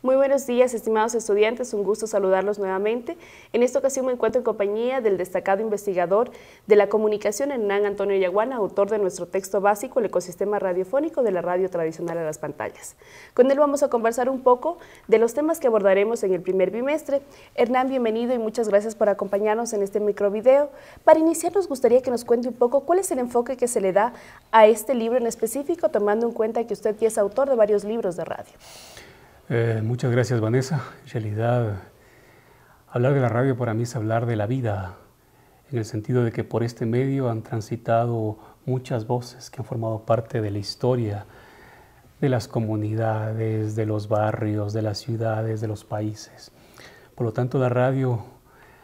Muy buenos días, estimados estudiantes, un gusto saludarlos nuevamente. En esta ocasión me encuentro en compañía del destacado investigador de la comunicación Hernán Antonio Yaguana, autor de nuestro texto básico, el ecosistema radiofónico de la radio tradicional a las pantallas. Con él vamos a conversar un poco de los temas que abordaremos en el primer bimestre. Hernán, bienvenido y muchas gracias por acompañarnos en este microvideo. Para iniciar nos gustaría que nos cuente un poco cuál es el enfoque que se le da a este libro en específico, tomando en cuenta que usted es autor de varios libros de radio. Eh, muchas gracias, Vanessa. En realidad, hablar de la radio para mí es hablar de la vida, en el sentido de que por este medio han transitado muchas voces que han formado parte de la historia de las comunidades, de los barrios, de las ciudades, de los países. Por lo tanto, la radio,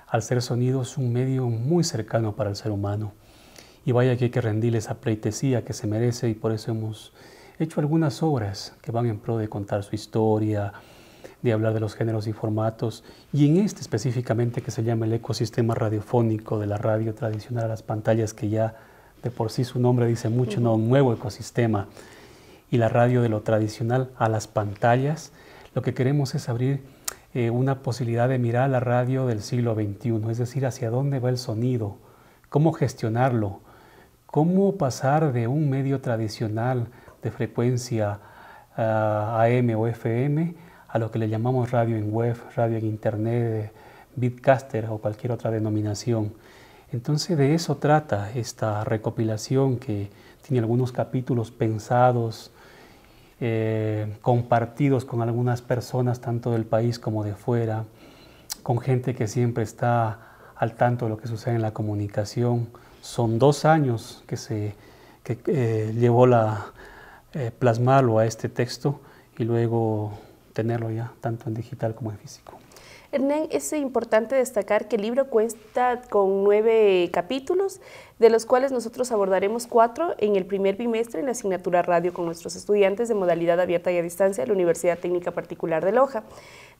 al ser sonido, es un medio muy cercano para el ser humano. Y vaya que hay que rendirle esa pleitesía que se merece y por eso hemos hecho algunas obras que van en pro de contar su historia, de hablar de los géneros y formatos, y en este específicamente que se llama el ecosistema radiofónico de la radio tradicional a las pantallas, que ya de por sí su nombre dice mucho, ¿no? Un nuevo ecosistema. Y la radio de lo tradicional a las pantallas, lo que queremos es abrir eh, una posibilidad de mirar la radio del siglo XXI, es decir, hacia dónde va el sonido, cómo gestionarlo, cómo pasar de un medio tradicional, de frecuencia AM ah, o FM, a lo que le llamamos radio en web, radio en internet, bitcaster o cualquier otra denominación. Entonces de eso trata esta recopilación que tiene algunos capítulos pensados, eh, compartidos con algunas personas tanto del país como de fuera, con gente que siempre está al tanto de lo que sucede en la comunicación. Son dos años que se que, eh, llevó la, eh, plasmarlo a este texto y luego tenerlo ya tanto en digital como en físico. Hernán, es importante destacar que el libro cuenta con nueve capítulos, de los cuales nosotros abordaremos cuatro en el primer bimestre en la asignatura radio con nuestros estudiantes de modalidad abierta y a distancia de la Universidad Técnica Particular de Loja.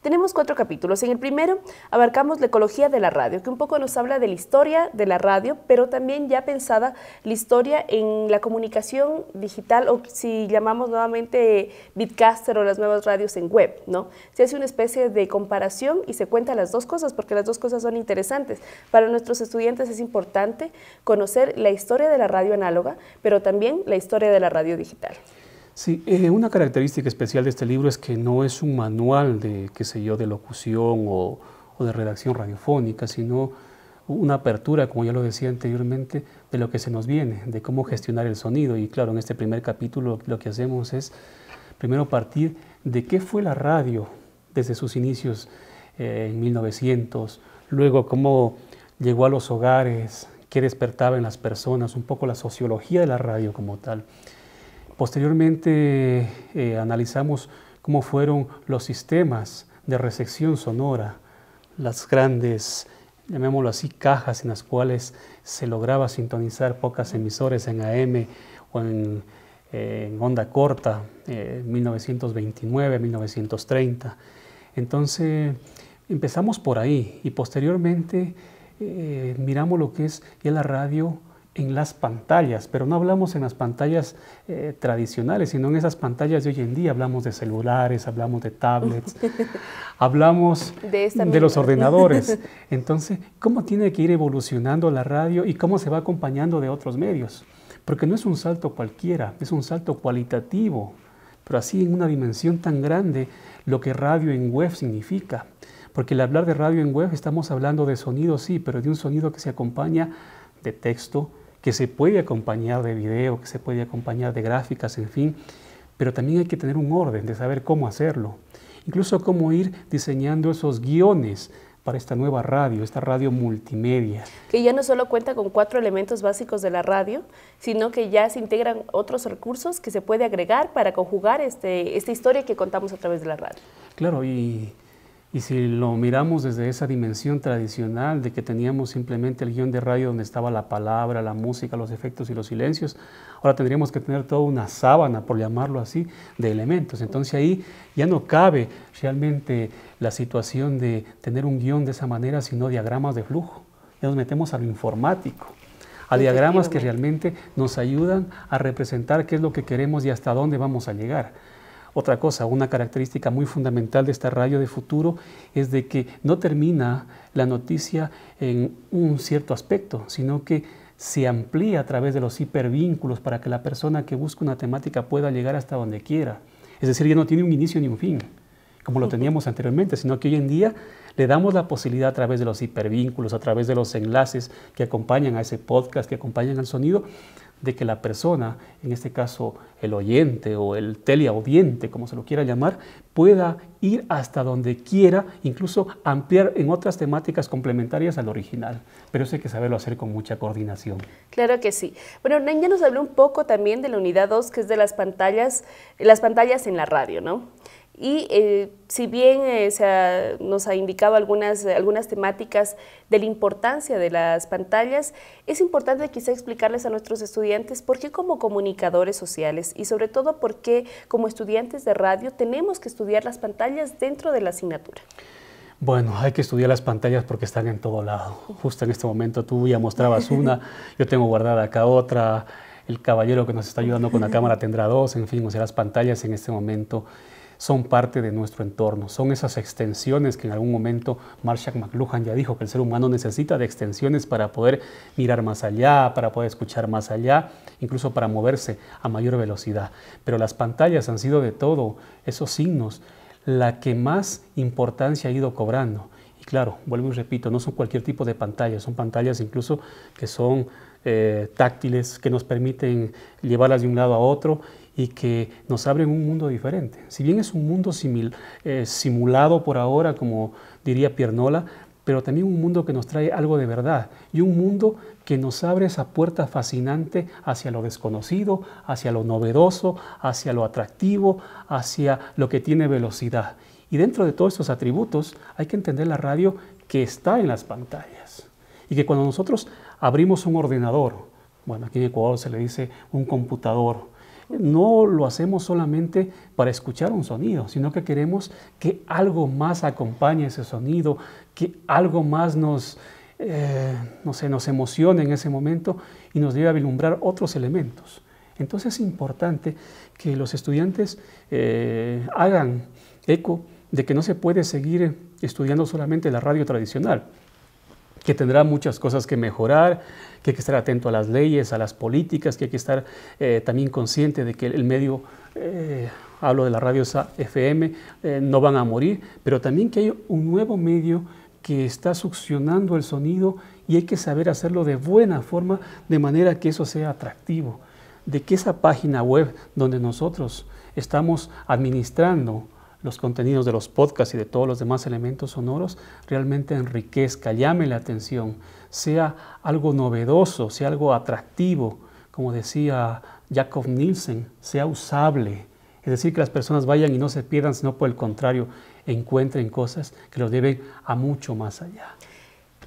Tenemos cuatro capítulos. En el primero abarcamos la ecología de la radio, que un poco nos habla de la historia de la radio, pero también ya pensada la historia en la comunicación digital o si llamamos nuevamente Bitcaster o las nuevas radios en web, ¿no? Se hace una especie de comparación y se cuentan las dos cosas porque las dos cosas son interesantes. Para nuestros estudiantes es importante conocer ser la historia de la radio análoga, pero también la historia de la radio digital. Sí, eh, una característica especial de este libro es que no es un manual de, qué sé yo, de locución o, de redacción radiofónica, sino una apertura, como ya lo decía anteriormente, de lo que se nos viene, de cómo gestionar el sonido. Y claro, en este primer capítulo lo que hacemos es primero partir de qué fue la radio desde sus inicios eh, en 1900, luego cómo llegó a los hogares, que despertaba en las personas, un poco la sociología de la radio como tal. Posteriormente eh, analizamos cómo fueron los sistemas de recepción sonora, las grandes, llamémoslo así, cajas en las cuales se lograba sintonizar pocas emisores en AM o eh, en, onda corta, en 1929, 1930. Entonces empezamos por ahí y posteriormente eh, miramos lo que es la radio en las pantallas, pero no hablamos en las pantallas eh, tradicionales, sino en esas pantallas de hoy en día. Hablamos de celulares, hablamos de tablets, hablamos de, de los ordenadores. Entonces, ¿cómo tiene que ir evolucionando la radio y cómo se va acompañando de otros medios? Porque no es un salto cualquiera, es un salto cualitativo, pero así en una dimensión tan grande lo que radio en web significa porque al hablar de radio en web estamos hablando de sonido, sí, pero de un sonido que se acompaña de texto, que se puede acompañar de video, que se puede acompañar de gráficas, en fin. Pero también hay que tener un orden de saber cómo hacerlo. Incluso cómo ir diseñando esos guiones para esta nueva radio, esta radio multimedia. Que ya no solo cuenta con cuatro elementos básicos de la radio, sino que ya se integran otros recursos que se puede agregar para conjugar este, esta historia que contamos a través de la radio. Claro, y y si lo miramos desde esa dimensión tradicional de que teníamos simplemente el guión de radio donde estaba la palabra, la música, los efectos y los silencios, ahora tendríamos que tener toda una sábana, por llamarlo así, de elementos. Entonces ahí ya no cabe realmente la situación de tener un guión de esa manera, sino diagramas de flujo. Ya nos metemos a lo informático a diagramas que realmente nos ayudan a representar qué es lo que queremos y hasta dónde vamos a llegar. Otra cosa, una característica muy fundamental de esta radio de futuro es de que no termina la noticia en un cierto aspecto, sino que se amplía a través de los hipervínculos para que la persona que busca una temática pueda llegar hasta donde quiera. Es decir, ya no tiene un inicio ni un fin, como lo teníamos anteriormente, sino que hoy en día le damos la posibilidad a través de los hipervínculos, a través de los enlaces que acompañan a ese podcast, que acompañan al sonido, de que la persona, en este caso el oyente o el teleaudiente, como se lo quiera llamar, pueda ir hasta donde quiera, incluso ampliar en otras temáticas complementarias al original. Pero eso hay que saberlo hacer con mucha coordinación. Claro que sí. Bueno, Nen ya nos habló un poco también de la unidad 2, que es de las pantallas, las pantallas en la radio, ¿no? Y eh, si bien eh, nos ha indicado algunas, algunas temáticas de la importancia de las pantallas, es importante quizá explicarles a nuestros estudiantes por qué como comunicadores sociales y sobre todo por qué como estudiantes de radio tenemos que estudiar las pantallas dentro de la asignatura. Bueno, hay que estudiar las pantallas porque están en todo lado. Justo en este momento tú ya mostrabas una, yo tengo guardada acá otra, el caballero que nos está ayudando con la cámara tendrá dos, en fin, o sea, las pantallas en este momento son parte de nuestro entorno, son esas extensiones que en algún momento Marshall McLuhan ya dijo que el ser humano necesita de extensiones para poder mirar más allá, para poder escuchar más allá, incluso para moverse a mayor velocidad. Pero las pantallas han sido de todo, esos signos, la que más importancia ha ido cobrando. Y claro, vuelvo y repito, no son cualquier tipo de pantallas, son pantallas incluso que son eh, táctiles, que nos permiten llevarlas de un lado a otro y que nos abren un mundo diferente. Si bien es un mundo eh, simulado por ahora, como diría Piernola, pero también un mundo que nos trae algo de verdad y un mundo que nos abre esa puerta fascinante hacia lo desconocido, hacia lo novedoso, hacia lo atractivo, hacia lo que tiene velocidad. Y dentro de todos estos atributos hay que entender la radio que está en las pantallas y que cuando nosotros abrimos un ordenador, bueno, aquí en Ecuador se le dice un computador, no lo hacemos solamente para escuchar un sonido, sino que queremos que algo más acompañe ese sonido, que algo más nos, eh, nos emocione en ese momento y nos lleve a vislumbrar otros elementos. Entonces es importante que los estudiantes eh, hagan eco de que no se puede seguir estudiando solamente la radio tradicional, que tendrá muchas cosas que mejorar, que hay que estar atento a las leyes, a las políticas, que hay que estar eh, también consciente de que el medio, eh, hablo de la radio FM, eh, no van a morir, pero también que hay un nuevo medio que está succionando el sonido y hay que saber hacerlo de buena forma, de manera que eso sea atractivo, de que esa página web donde nosotros estamos administrando, los contenidos de los podcasts y de todos los demás elementos sonoros realmente enriquezca, llame la atención, sea algo novedoso, sea algo atractivo, como decía Jacob Nielsen, sea usable. Es decir, que las personas vayan y no se pierdan, sino por el contrario, encuentren cosas que los lleven a mucho más allá.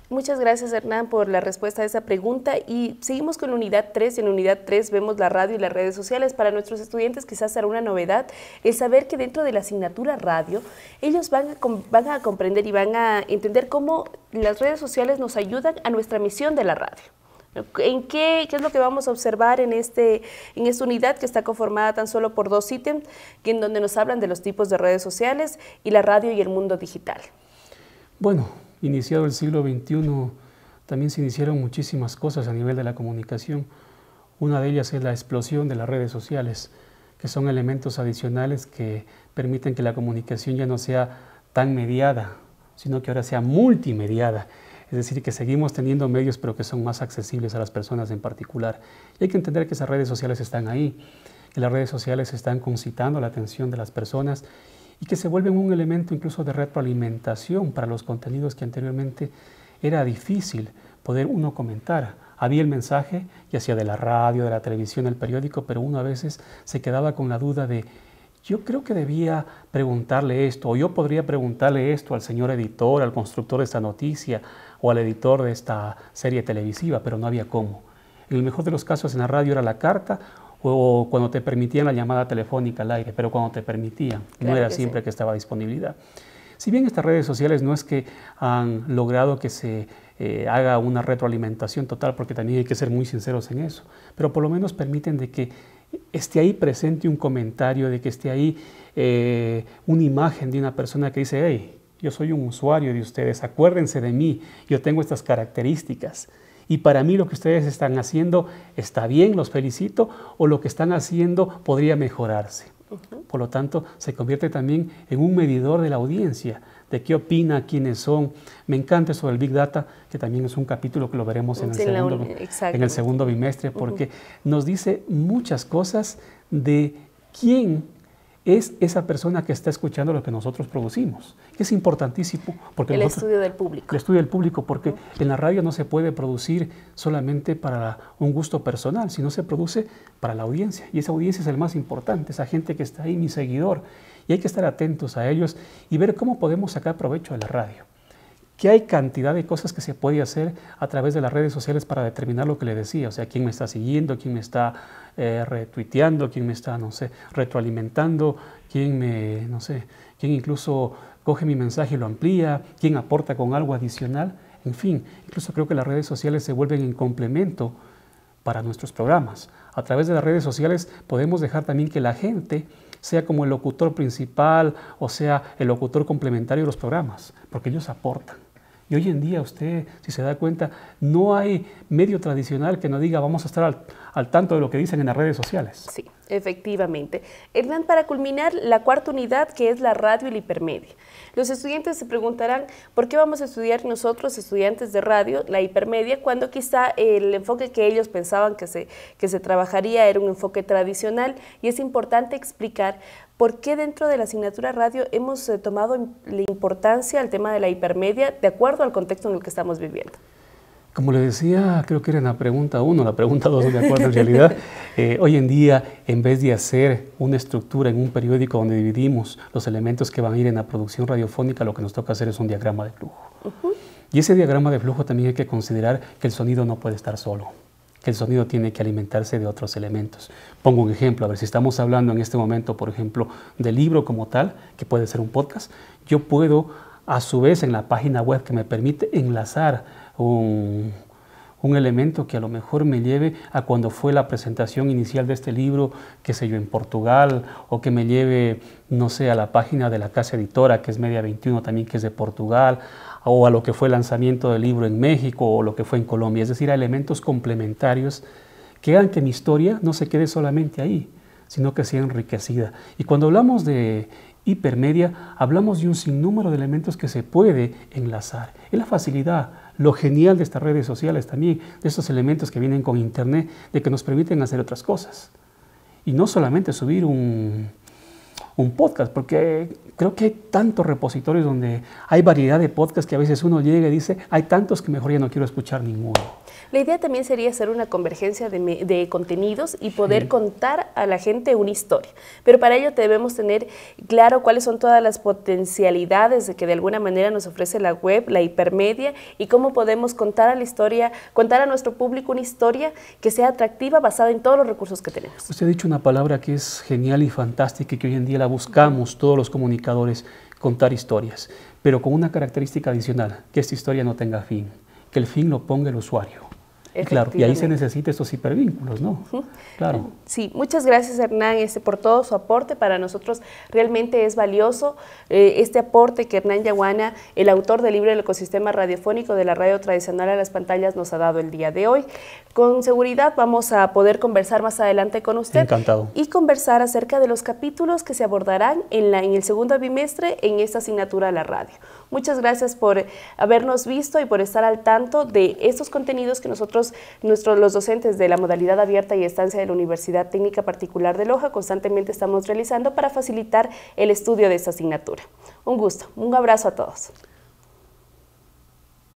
Muchas gracias Hernán por la respuesta a esa pregunta y seguimos con la unidad 3 en la unidad 3 vemos la radio y las redes sociales. Para nuestros estudiantes quizás será una novedad el saber que dentro de la asignatura radio ellos van a, comprender y van a entender cómo las redes sociales nos ayudan a nuestra misión de la radio. ¿En qué, qué, es lo que vamos a observar en, este, en esta unidad que está conformada tan solo por dos ítems, en donde nos hablan de los tipos de redes sociales y la radio y el mundo digital? Bueno, iniciado el siglo XXI, también se iniciaron muchísimas cosas a nivel de la comunicación. Una de ellas es la explosión de las redes sociales, que son elementos adicionales que permiten que la comunicación ya no sea tan mediada, sino que ahora sea multimediada. Es decir, que seguimos teniendo medios pero que son más accesibles a las personas en particular. Y hay que entender que esas redes sociales están ahí, que las redes sociales están concitando la atención de las personas y que se vuelven un elemento incluso de retroalimentación para los contenidos que anteriormente era difícil poder uno comentar. Había el mensaje, ya sea de la radio, de la televisión, el periódico, pero uno a veces se quedaba con la duda de, yo creo que debía preguntarle esto, o yo podría preguntarle esto al señor editor, al constructor de esta noticia, o al editor de esta serie televisiva, pero no había cómo. En el mejor de los casos en la radio era la carta o cuando te permitían la llamada telefónica al aire, pero cuando te permitían, no era siempre que estaba disponibilidad. Si bien estas redes sociales no es que han logrado que se eh, haga una retroalimentación total, porque también hay que ser muy sinceros en eso, pero por lo menos permiten de que esté ahí presente un comentario, de que esté ahí eh, una imagen de una persona que dice, hey, yo soy un usuario de ustedes, acuérdense de mí, yo tengo estas características y para mí lo que ustedes están haciendo está bien, los felicito, o lo que están haciendo podría mejorarse. Por lo tanto, se convierte también en un medidor de la audiencia, de qué opina, quiénes son. Me encanta sobre el Big Data, que también es un capítulo que lo veremos en el, segundo, en el segundo bimestre, porque nos dice muchas cosas de quién es esa persona que está escuchando lo que nosotros producimos, que es importantísimo. Porque el estudio del público. El estudio del público, porque en la radio no se puede producir solamente para un gusto personal, sino se produce para la audiencia. Y esa audiencia es el más importante, esa gente que está ahí, mi seguidor. Y hay que estar atentos a ellos y ver cómo podemos sacar provecho de la radio que hay cantidad de cosas que se puede hacer a través de las redes sociales para determinar lo que le decía, o sea, quién me está siguiendo, quién me está eh, retuiteando, quién me está, no sé, retroalimentando, quién me, no sé, quién incluso coge mi mensaje y lo amplía, quién aporta con algo adicional, en fin, incluso creo que las redes sociales se vuelven en complemento para nuestros programas. A través de las redes sociales podemos dejar también que la gente sea como el locutor principal o sea el locutor complementario de los programas, porque ellos aportan. Y hoy en día usted, si se da cuenta, no hay medio tradicional que no diga vamos a estar al, tanto de lo que dicen en las redes sociales. Sí, efectivamente. Hernán, para culminar, la cuarta unidad que es la radio y el hipermedia. Los estudiantes se preguntarán, ¿por qué vamos a estudiar nosotros, estudiantes de radio, la hipermedia, cuando quizá el enfoque que ellos pensaban que se, que se trabajaría era un enfoque tradicional? Y es importante explicar ¿Por qué dentro de la asignatura radio hemos eh, tomado la importancia al tema de la hipermedia de acuerdo al contexto en el que estamos viviendo? Como le decía, creo que era la pregunta 1, la pregunta 2, de acuerdo en realidad, eh, hoy en día, en vez de hacer una estructura en un periódico donde dividimos los elementos que van a ir en la producción radiofónica, lo que nos toca hacer es un diagrama de flujo. Y ese diagrama de flujo también hay que considerar que el sonido no puede estar solo, que el sonido tiene que alimentarse de otros elementos. Pongo un ejemplo, a ver, si estamos hablando en este momento, por ejemplo, del libro como tal, que puede ser un podcast, yo puedo, a su vez, en la página web que me permite enlazar un, elemento que a lo mejor me lleve a cuando fue la presentación inicial de este libro, que se yo, en Portugal, o que me lleve, no sé, a la página de la casa editora, que es Media 21 también, que es de Portugal, o a lo que fue el lanzamiento del libro en México, o lo que fue en Colombia, es decir, a elementos complementarios que hagan que mi historia no se quede solamente ahí, sino que sea enriquecida. Y cuando hablamos de hipermedia, hablamos de un sinnúmero de elementos que se puede enlazar. Es la facilidad lo genial de estas redes sociales también, de estos elementos que vienen con Internet, de que nos permiten hacer otras cosas. Y no solamente subir un, un podcast, porque creo que hay tantos repositorios donde hay variedad de podcasts que a veces uno llega y dice, hay tantos que mejor ya no quiero escuchar ninguno. La idea también sería hacer una convergencia de, contenidos y poder contar a la gente una historia. Pero para ello debemos tener claro cuáles son todas las potencialidades de que de alguna manera nos ofrece la web, la hipermedia y cómo podemos contar a la historia, contar a nuestro público una historia que sea atractiva basada en todos los recursos que tenemos. Usted ha dicho una palabra que es genial y fantástica y que hoy en día la buscamos todos los comunicadores contar historias, pero con una característica adicional, que esta historia no tenga fin, que el fin lo ponga el usuario. Claro, y ahí se necesitan esos hipervínculos, ¿no? Claro. Sí, muchas gracias Hernán este, por todo su aporte. Para nosotros realmente es valioso eh, este aporte que Hernán Yaguana, el autor del libro El ecosistema radiofónico de la radio tradicional a las pantallas, nos ha dado el día de hoy. Con seguridad vamos a poder conversar más adelante con usted. Encantado. Y conversar acerca de los capítulos que se abordarán en, la, en el segundo bimestre en esta asignatura a la radio. Muchas gracias por habernos visto y por estar al tanto de estos contenidos que nosotros, nuestros, los docentes de la modalidad abierta y estancia de la Universidad Técnica Particular de Loja, constantemente estamos realizando para facilitar el estudio de esta asignatura. Un gusto, un abrazo a todos.